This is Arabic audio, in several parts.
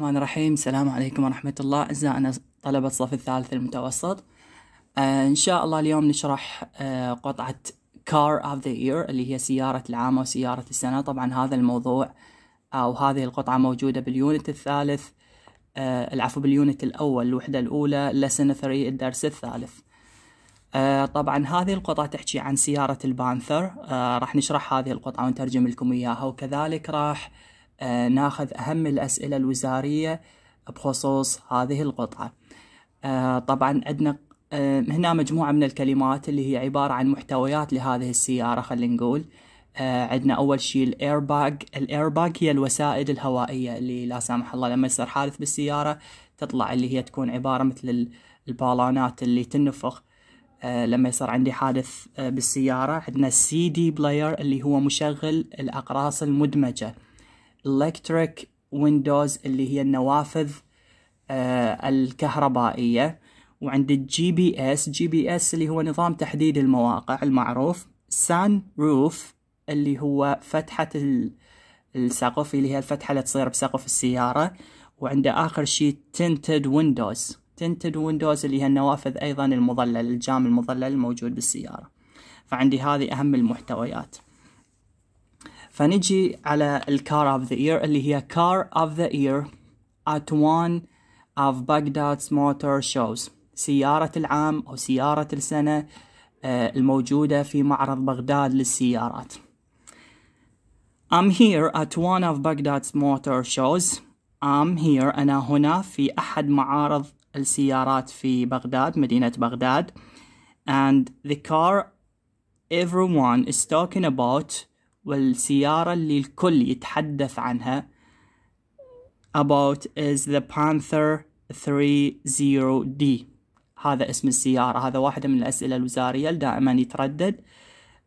الرحمن الرحيم السلام عليكم ورحمة الله أعزائنا طلبة الصف الثالث المتوسط آه إن شاء الله اليوم نشرح آه قطعة Car of the Year اللي هي سيارة العام أو سيارة السنة طبعا هذا الموضوع آه، أو هذه القطعة موجودة باليونت الثالث آه العفو باليونت الأول الوحدة الأولى لسنة 3 الدرس الثالث آه طبعا هذه القطعة تحكي عن سيارة البانثر آه راح نشرح هذه القطعة ونترجم لكم إياها وكذلك راح آه، ناخذ أهم الأسئلة الوزارية بخصوص هذه القطعة آه، طبعا عندنا آه، هنا مجموعة من الكلمات اللي هي عبارة عن محتويات لهذه السيارة خلينا نقول عندنا أول شيء الإيرباج الإيرباج هي الوسائد الهوائية اللي لا سامح الله لما يصير حادث بالسيارة تطلع اللي هي تكون عبارة مثل البالونات اللي تنفخ لما يصير عندي حادث بالسيارة عندنا السي دي بلاير اللي هو مشغل الأقراص المدمجة electric windows اللي هي النوافذ آه الكهربائية وعند الجي بي اس جي بي اس اللي هو نظام تحديد المواقع المعروف سان روف اللي هو فتحة السقف اللي هي الفتحة اللي تصير بسقف السيارة وعنده آخر شيء تنتد ويندوز تنتد ويندوز اللي هي النوافذ أيضا المظلل الجام المظلل الموجود بالسيارة فعندي هذه أهم المحتويات فنجي على الكار اوف ذا اير اللي هي كار اوف ذا اير at one of Baghdad's motor shows سيارة العام أو سيارة السنة آه، الموجودة في معرض بغداد للسيارات I'm here at one of Baghdad's motor shows I'm here أنا هنا في أحد معارض السيارات في بغداد مدينة بغداد and the car everyone is talking about والسيارة اللي الكل يتحدث عنها about is the Panther 30D هذا اسم السيارة هذا واحدة من الأسئلة الوزارية اللي دائما يتردد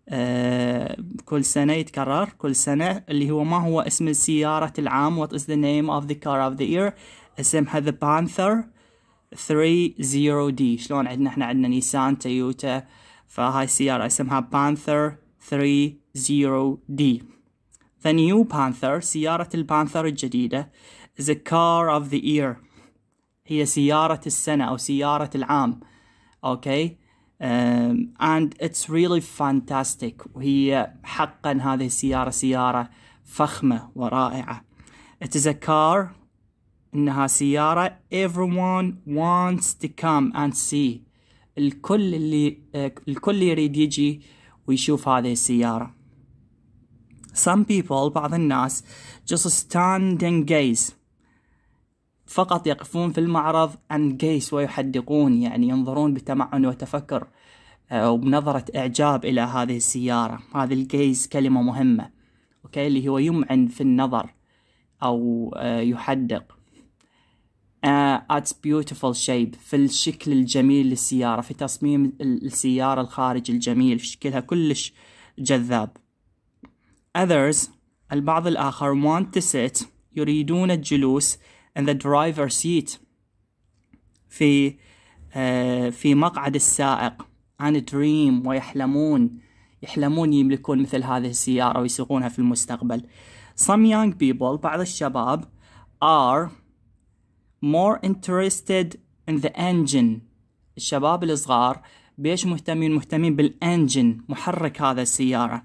آه كل سنة يتكرر كل سنة اللي هو ما هو اسم السيارة العام what is the name of the car of the year اسمها the Panther 30D شلون عندنا احنا عندنا نيسان تويوتا فهاي السيارة اسمها Panther 3 0D The new Panther سيارة البانثر الجديدة is a car of the year هي سيارة السنة أو سيارة العام أوكي um, and it's really fantastic وهي حقا هذه السيارة سيارة فخمة ورائعة it is a car إنها سيارة everyone wants to come and see الكل اللي uh, الكل يريد يجي ويشوف هذه السيارة Some people بعض الناس just standing gaze فقط يقفون في المعرض and gaze ويحدقون يعني ينظرون بتمعن وتفكر آه، وبنظرة إعجاب إلى هذه السيارة هذا الجيز كلمة مهمة أوكي اللي هو يمعن في النظر أو آه، يحدق آه، at beautiful shape في الشكل الجميل للسيارة في تصميم السيارة الخارجي الجميل في شكلها كلش جذاب Others البعض الآخر want to sit يريدون الجلوس in the driver seat في آه، في مقعد السائق and dream ويحلمون يحلمون يملكون مثل هذه السيارة ويسوقونها في المستقبل some young people بعض الشباب are more interested in the engine الشباب الصغار بيش مهتمين مهتمين بالانجن محرك هذا السيارة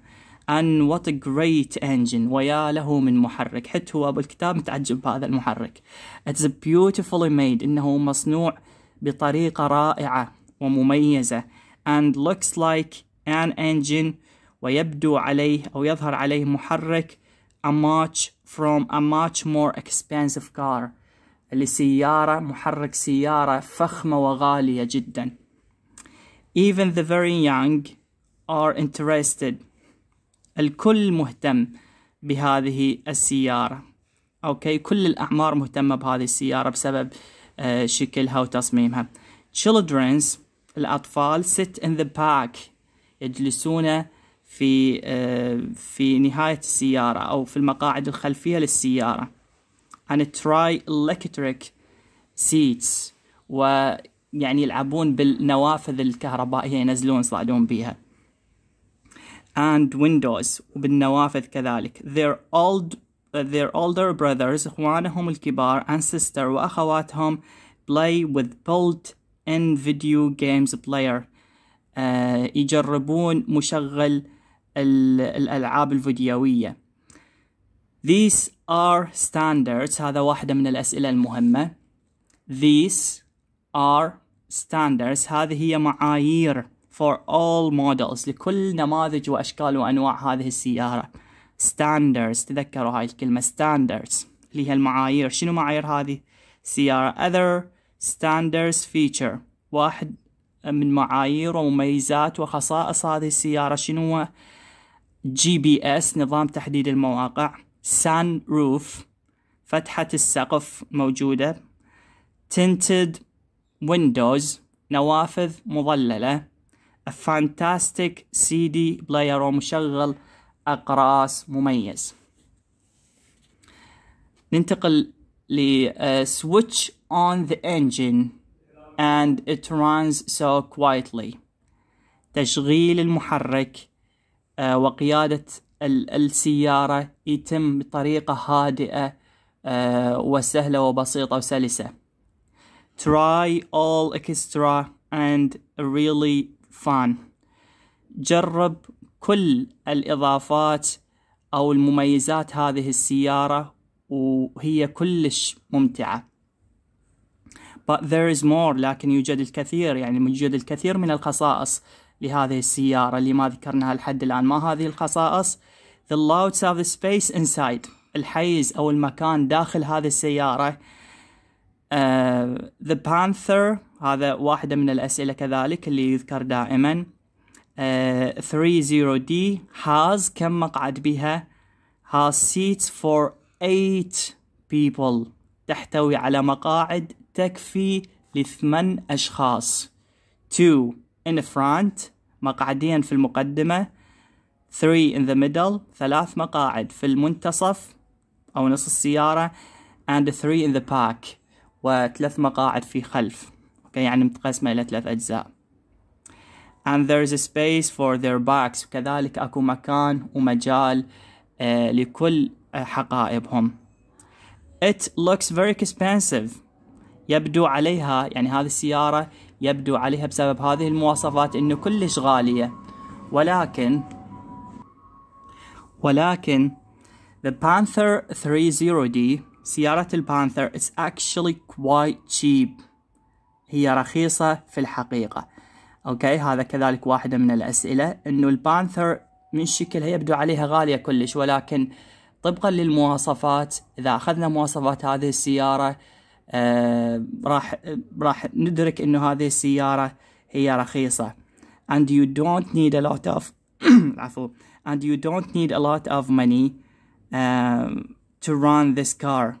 عن وات جريت انجن ويا له من محرك حتى هو ابو الكتاب متعجب بهذا المحرك اتس بيوتيفول ميد انه مصنوع بطريقه رائعه ومميزه and looks like an engine ويبدو عليه او يظهر عليه محرك a much from a much more expensive car لسيارة محرك سيارة فخمة وغالية جدا. Even the very young are interested الكل مهتم بهذه السيارة أوكي كل الأعمار مهتمة بهذه السيارة بسبب آه، شكلها وتصميمها children's الأطفال sit in the back يجلسون في آه، في نهاية السيارة أو في المقاعد الخلفية للسيارة and try electric seats ويعني يلعبون بالنوافذ الكهربائية ينزلون يصعدون بيها and Windows وبالنوافذ كذلك their old uh, their older brothers إخوانهم الكبار and sister وأخواتهم play with built-in video games player uh, يجربون مشغل الألعاب الفيديوية These are standards هذا واحدة من الأسئلة المهمة These are standards هذه هي معايير for all models لكل نماذج وأشكال وأنواع هذه السيارة standards تذكروا هاي الكلمة standards اللي هي المعايير شنو معايير هذه السيارة other standards feature واحد من معايير ومميزات وخصائص هذه السيارة شنو هو جي بي اس نظام تحديد المواقع سان روف فتحة السقف موجودة tinted windows نوافذ مظللة فانتاستيك سي دي بلاير ومشغل أقراص مميز ننتقل ل uh, switch on the engine and it runs so quietly تشغيل المحرك uh, وقيادة السيارة يتم بطريقة هادئة uh, وسهلة وبسيطة وسلسة try all extra and really فان جرب كل الإضافات أو المميزات هذه السيارة وهي كلش ممتعة but there is more لكن يوجد الكثير يعني يوجد الكثير من الخصائص لهذه السيارة اللي ما ذكرناها لحد الآن ما هذه الخصائص the louds of the space inside الحيز أو المكان داخل هذه السيارة ذا آه، بانثر هذا واحدة من الأسئلة كذلك اللي يذكر دائما 30D آه، has كم مقعد بها has seats for 8 people تحتوي على مقاعد تكفي لثمان أشخاص 2 in front مقعدين في المقدمة 3 in the middle ثلاث مقاعد في المنتصف أو نص السيارة and 3 in the back وثلاث مقاعد في خلف أوكي يعني متقسمة إلى ثلاث أجزاء and there is a space for their backs وكذلك أكو مكان ومجال آه لكل آه، حقائبهم it looks very expensive يبدو عليها يعني هذه السيارة يبدو عليها بسبب هذه المواصفات انه كلش غالية ولكن ولكن the Panther 30D سيارة البانثر is actually quite cheap هي رخيصة في الحقيقة أوكي هذا كذلك واحدة من الأسئلة أنه البانثر من شكلها يبدو عليها غالية كلش ولكن طبقا للمواصفات إذا أخذنا مواصفات هذه السيارة آه راح راح ندرك أنه هذه السيارة هي رخيصة and you don't need a lot of and you don't need a lot of money um, to run this car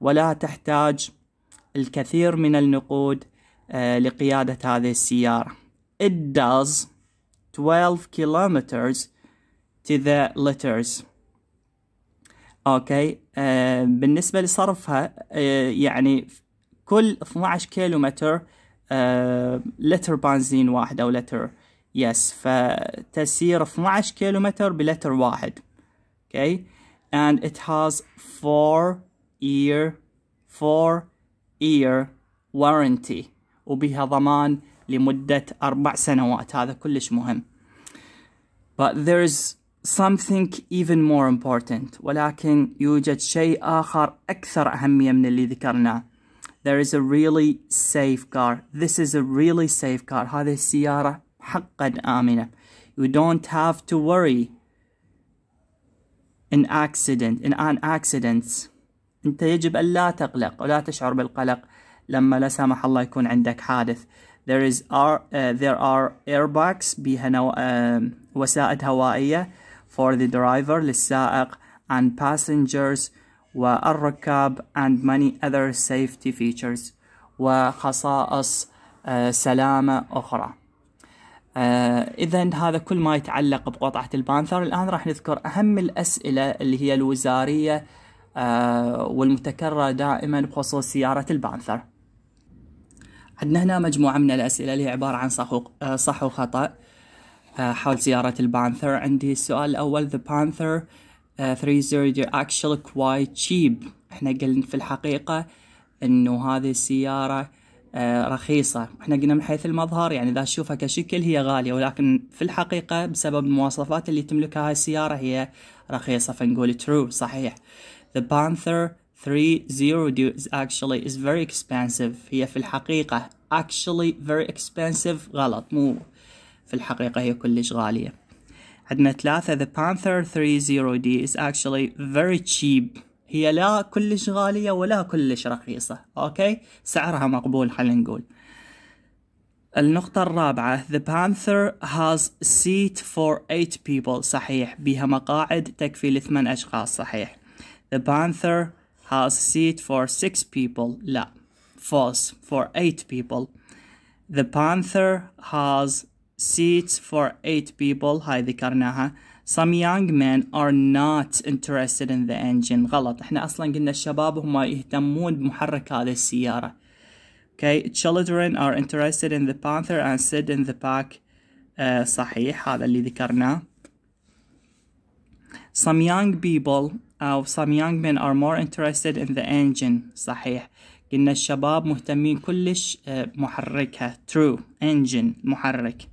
ولا تحتاج الكثير من النقود آه، لقيادة هذه السيارة it does 12 kilometers to the liters اوكي آه، uh, بالنسبة لصرفها uh, يعني كل 12 كيلومتر لتر بنزين واحد او لتر يس فتسير 12 كيلومتر بلتر واحد اوكي and it has four year four year warranty وبها ضمان لمدة أربع سنوات هذا كلش مهم but there's something even more important ولكن يوجد شيء آخر أكثر أهمية من اللي ذكرناه there is a really safe car this is a really safe car هذه السيارة حقا آمنة you don't have to worry an accident in an accident أنت يجب ان لا تقلق ولا تشعر بالقلق لما لا سمح الله يكون عندك حادث there is are uh, there are airbags بها نو... uh, وسائد هوائية for the driver للسائق and passengers والركاب and many other safety features وخصائص uh, سلامة أخرى آه اذا هذا كل ما يتعلق بقطعه البانثر الان راح نذكر اهم الاسئله اللي هي الوزاريه آه والمتكرره دائما بخصوص سياره البانثر عندنا هنا مجموعه من الاسئله اللي هي عباره عن صح آه صح وخطا آه، حول سياره البانثر عندي السؤال الاول the panther 300 آه، actually quite cheap احنا قلنا في الحقيقه انه هذه السياره آه، رخيصة احنا قلنا من حيث المظهر يعني إذا تشوفها كشكل هي غالية ولكن في الحقيقة بسبب المواصفات اللي تملكها هاي السيارة هي رخيصة فنقول true صحيح The Panther 3.0 actually is very expensive هي في الحقيقة actually very expensive غلط مو في الحقيقة هي كلش غالية عندنا ثلاثة The Panther 3.0D is actually very cheap هي لا كلش غالية ولا كلش رخيصة أوكي سعرها مقبول خلينا نقول النقطة الرابعة The Panther has seat for eight people صحيح بها مقاعد تكفي لثمان أشخاص صحيح The Panther has seat for six people لا false for eight people The Panther has seats for eight people هاي ذكرناها some young men are not interested in the engine غلط احنا اصلا قلنا الشباب هم يهتمون بمحرك هذه السيارة okay children are interested in the panther and sit in the back uh, صحيح هذا اللي ذكرناه some young people أو uh, some young men are more interested in the engine صحيح قلنا الشباب مهتمين كلش uh, محركها. true engine محرك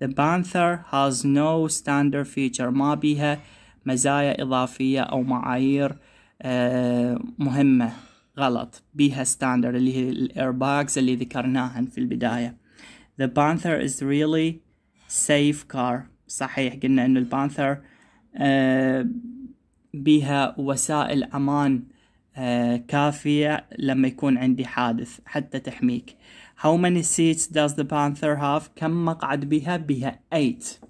The Panther has no standard feature ما بيها مزايا إضافية أو معايير آه، مهمة غلط بيها standard اللي هي الإيرباجز اللي ذكرناها في البداية The Panther is really safe car صحيح قلنا إنه البانثر آه، بيها وسائل أمان آه، كافية لما يكون عندي حادث حتى تحميك How many seats does the panther have? كم مقعد بها؟ بها 8